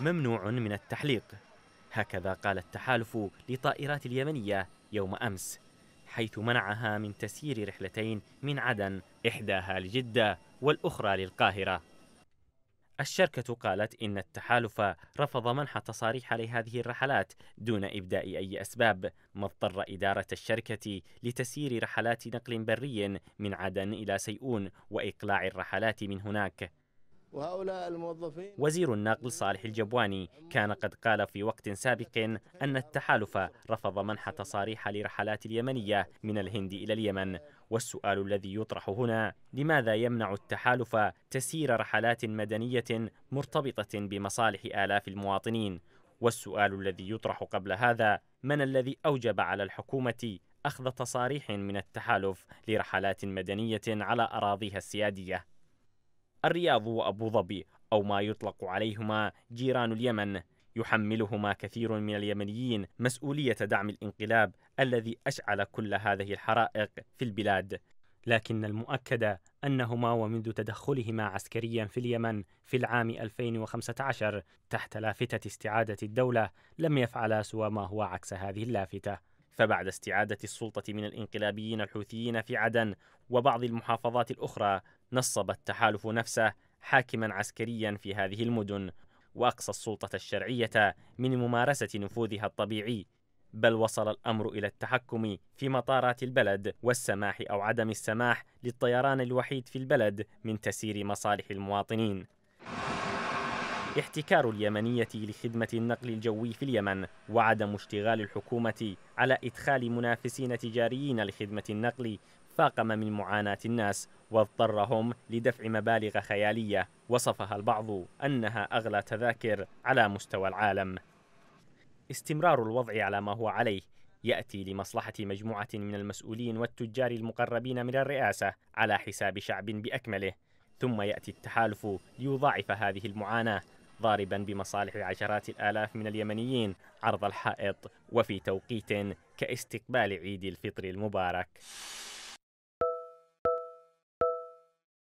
ممنوع من التحليق هكذا قال التحالف لطائرات اليمنية يوم أمس حيث منعها من تسيير رحلتين من عدن إحداها لجدة والأخرى للقاهرة الشركة قالت إن التحالف رفض منح تصاريح لهذه الرحلات دون إبداء أي أسباب، ما اضطر إدارة الشركة لتسيير رحلات نقل بري من عدن إلى سيئون وإقلاع الرحلات من هناك. وهؤلاء الموظفين وزير النقل صالح الجبواني كان قد قال في وقت سابق أن التحالف رفض منح تصاريح لرحلات اليمنية من الهند إلى اليمن والسؤال الذي يطرح هنا لماذا يمنع التحالف تسيير رحلات مدنية مرتبطة بمصالح آلاف المواطنين والسؤال الذي يطرح قبل هذا من الذي أوجب على الحكومة أخذ تصاريح من التحالف لرحلات مدنية على أراضيها السيادية الرياض وأبو ظبي أو ما يطلق عليهما جيران اليمن يحملهما كثير من اليمنيين مسؤولية دعم الانقلاب الذي أشعل كل هذه الحرائق في البلاد لكن المؤكد أنهما ومنذ تدخلهما عسكريا في اليمن في العام 2015 تحت لافتة استعادة الدولة لم يفعلا سوى ما هو عكس هذه اللافتة فبعد استعادة السلطة من الانقلابيين الحوثيين في عدن وبعض المحافظات الأخرى نصب التحالف نفسه حاكما عسكريا في هذه المدن وأقصى السلطة الشرعية من ممارسة نفوذها الطبيعي بل وصل الأمر إلى التحكم في مطارات البلد والسماح أو عدم السماح للطيران الوحيد في البلد من تسيير مصالح المواطنين احتكار اليمنية لخدمة النقل الجوي في اليمن وعدم اشتغال الحكومة على إدخال منافسين تجاريين لخدمة النقل فاقم من معاناة الناس واضطرهم لدفع مبالغ خيالية وصفها البعض أنها أغلى تذاكر على مستوى العالم استمرار الوضع على ما هو عليه يأتي لمصلحة مجموعة من المسؤولين والتجار المقربين من الرئاسة على حساب شعب بأكمله ثم يأتي التحالف ليضاعف هذه المعاناة ضاربا بمصالح عشرات الآلاف من اليمنيين عرض الحائط وفي توقيت كاستقبال عيد الفطر المبارك